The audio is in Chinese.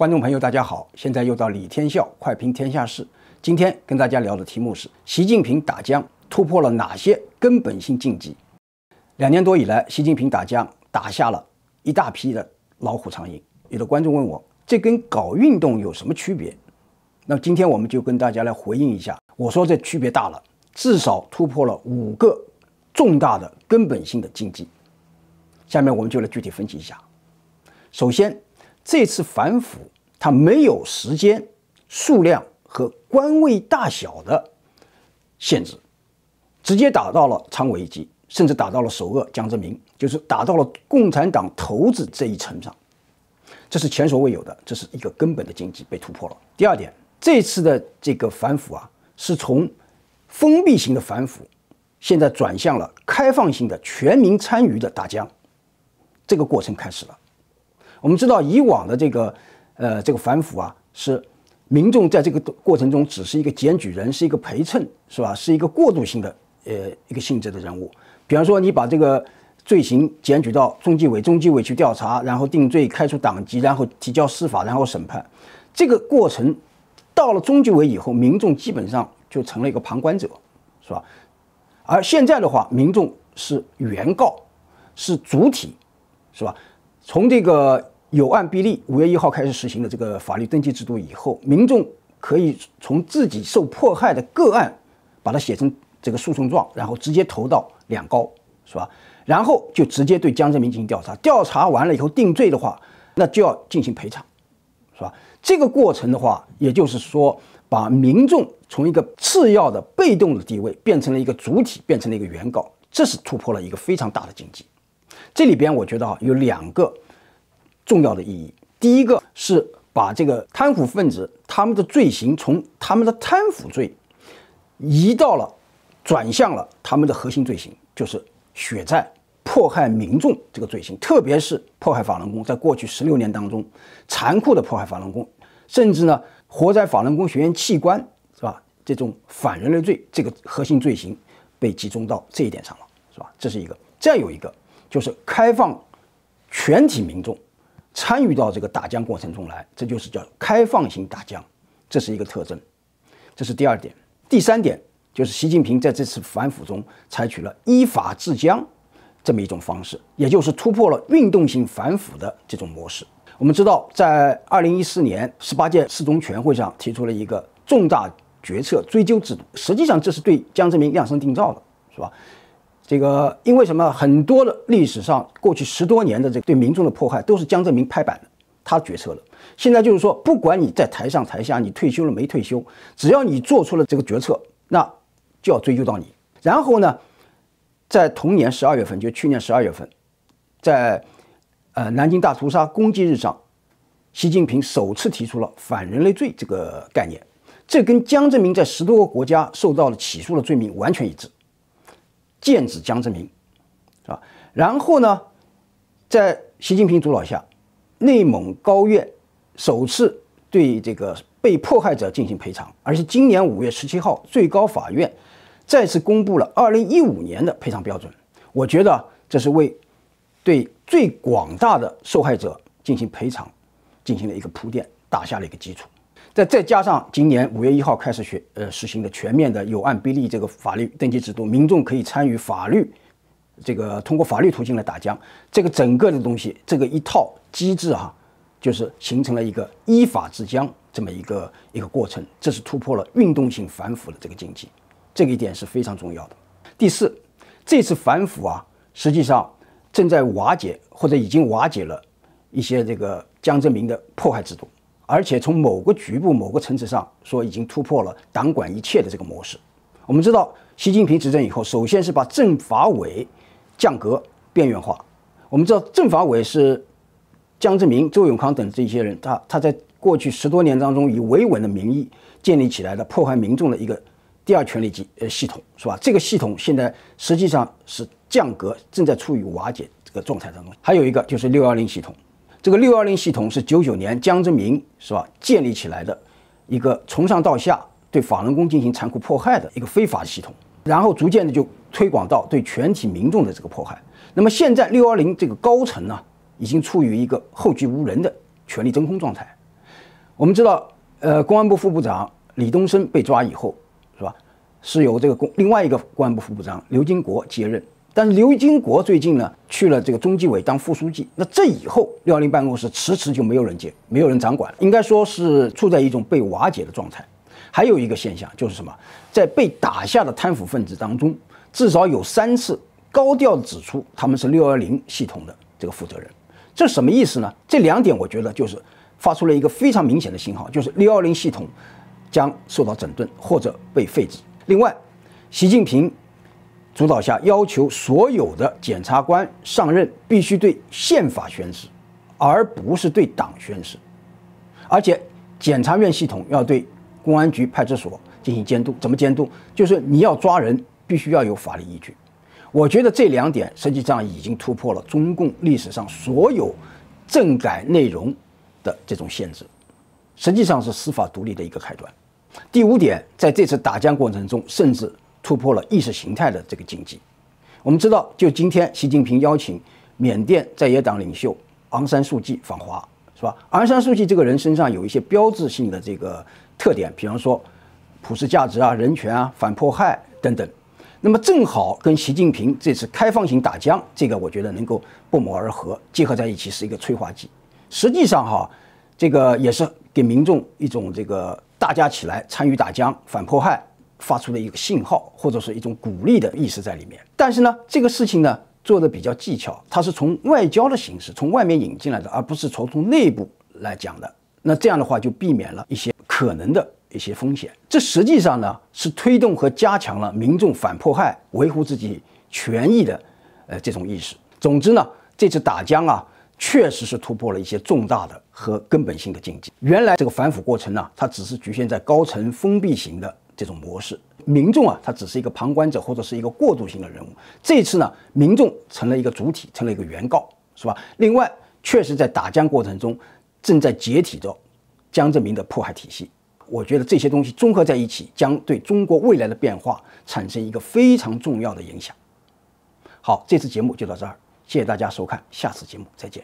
观众朋友，大家好，现在又到李天笑快评天下事。今天跟大家聊的题目是：习近平打疆突破了哪些根本性禁忌？两年多以来，习近平打疆打下了一大批的老虎苍蝇。有的观众问我，这跟搞运动有什么区别？那今天我们就跟大家来回应一下。我说，这区别大了，至少突破了五个重大的根本性的禁忌。下面我们就来具体分析一下。首先，这次反腐，它没有时间、数量和官位大小的限制，直接打到了常委级，甚至打到了首恶江泽民，就是打到了共产党头子这一层上，这是前所未有的，这是一个根本的经济被突破了。第二点，这次的这个反腐啊，是从封闭型的反腐，现在转向了开放性的全民参与的打江，这个过程开始了。我们知道以往的这个，呃，这个反腐啊，是民众在这个过程中只是一个检举人，是一个陪衬，是吧？是一个过渡性的，呃，一个性质的人物。比方说，你把这个罪行检举到中纪委，中纪委去调查，然后定罪、开除党籍，然后提交司法，然后审判。这个过程到了中纪委以后，民众基本上就成了一个旁观者，是吧？而现在的话，民众是原告，是主体，是吧？从这个有案必立，五月一号开始实行的这个法律登记制度以后，民众可以从自己受迫害的个案，把它写成这个诉讼状，然后直接投到两高，是吧？然后就直接对江泽民进行调查，调查完了以后定罪的话，那就要进行赔偿，是吧？这个过程的话，也就是说，把民众从一个次要的被动的地位变成了一个主体，变成了一个原告，这是突破了一个非常大的禁忌。这里边我觉得啊有两个重要的意义。第一个是把这个贪腐分子他们的罪行从他们的贪腐罪移到了，转向了他们的核心罪行，就是血债迫害民众这个罪行，特别是迫害法轮功，在过去十六年当中残酷的迫害法轮功，甚至呢活在法轮功学员器官是吧？这种反人类罪这个核心罪行被集中到这一点上了，是吧？这是一个。再有一个。就是开放，全体民众参与到这个打僵过程中来，这就是叫开放型打僵，这是一个特征，这是第二点。第三点就是习近平在这次反腐中采取了依法治疆这么一种方式，也就是突破了运动性反腐的这种模式。我们知道，在二零一四年十八届四中全会上提出了一个重大决策追究制度，实际上这是对江泽民量身定造的，是吧？这个因为什么？很多的历史上过去十多年的这对民众的迫害，都是江泽民拍板的，他决策了。现在就是说，不管你在台上台下，你退休了没退休，只要你做出了这个决策，那就要追究到你。然后呢，在同年十二月份，就去年十二月份，在呃南京大屠杀公祭日上，习近平首次提出了反人类罪这个概念，这跟江泽民在十多个国家受到了起诉的罪名完全一致。剑指江泽民，啊，然后呢，在习近平主导下，内蒙高院首次对这个被迫害者进行赔偿，而且今年五月十七号，最高法院再次公布了二零一五年的赔偿标准。我觉得这是为对最广大的受害者进行赔偿进行了一个铺垫，打下了一个基础。再再加上今年五月一号开始学呃实行的全面的有案必立这个法律登记制度，民众可以参与法律，这个通过法律途径来打江，这个整个的东西，这个一套机制哈，就是形成了一个依法治江这么一个一个过程，这是突破了运动性反腐的这个禁忌，这个一点是非常重要的。第四，这次反腐啊，实际上正在瓦解或者已经瓦解了一些这个江泽民的迫害制度。而且从某个局部、某个层次上说，已经突破了党管一切的这个模式。我们知道，习近平执政以后，首先是把政法委降格边缘化。我们知道，政法委是江泽民、周永康等这些人，他他在过去十多年当中，以维稳的名义建立起来的破坏民众的一个第二权力机呃系统，是吧？这个系统现在实际上是降格，正在处于瓦解这个状态当中。还有一个就是六幺零系统。这个六幺零系统是九九年江泽民是吧建立起来的，一个从上到下对法轮功进行残酷迫害的一个非法系统，然后逐渐的就推广到对全体民众的这个迫害。那么现在六幺零这个高层呢，已经处于一个后继无人的权力真空状态。我们知道，呃，公安部副部长李东生被抓以后，是吧，是由这个公另外一个公安部副部长刘金国接任。但是刘金国最近呢去了这个中纪委当副书记，那这以后六幺零办公室迟迟就没有人接，没有人掌管，应该说是处在一种被瓦解的状态。还有一个现象就是什么，在被打下的贪腐分子当中，至少有三次高调指出他们是六幺零系统的这个负责人，这什么意思呢？这两点我觉得就是发出了一个非常明显的信号，就是六幺零系统将受到整顿或者被废止。另外，习近平。主导下要求所有的检察官上任必须对宪法宣誓，而不是对党宣誓，而且检察院系统要对公安局、派出所进行监督。怎么监督？就是你要抓人，必须要有法律依据。我觉得这两点实际上已经突破了中共历史上所有政改内容的这种限制，实际上是司法独立的一个开端。第五点，在这次打僵过程中，甚至。突破了意识形态的这个禁忌。我们知道，就今天，习近平邀请缅甸在野党领袖昂山素季访华，是吧？昂山素季这个人身上有一些标志性的这个特点，比方说普世价值啊、人权啊、反迫害等等。那么正好跟习近平这次开放型打疆，这个我觉得能够不谋而合，结合在一起是一个催化剂。实际上哈，这个也是给民众一种这个大家起来参与打疆、反迫害。发出的一个信号，或者是一种鼓励的意思在里面。但是呢，这个事情呢做的比较技巧，它是从外交的形式从外面引进来的，而不是从从内部来讲的。那这样的话就避免了一些可能的一些风险。这实际上呢是推动和加强了民众反迫害、维护自己权益的，呃这种意识。总之呢，这次打僵啊，确实是突破了一些重大的和根本性的禁忌。原来这个反腐过程呢，它只是局限在高层封闭型的。这种模式，民众啊，他只是一个旁观者或者是一个过渡性的人物。这次呢，民众成了一个主体，成了一个原告，是吧？另外，确实在打僵过程中，正在解体着江泽民的迫害体系。我觉得这些东西综合在一起，将对中国未来的变化产生一个非常重要的影响。好，这次节目就到这儿，谢谢大家收看，下次节目再见。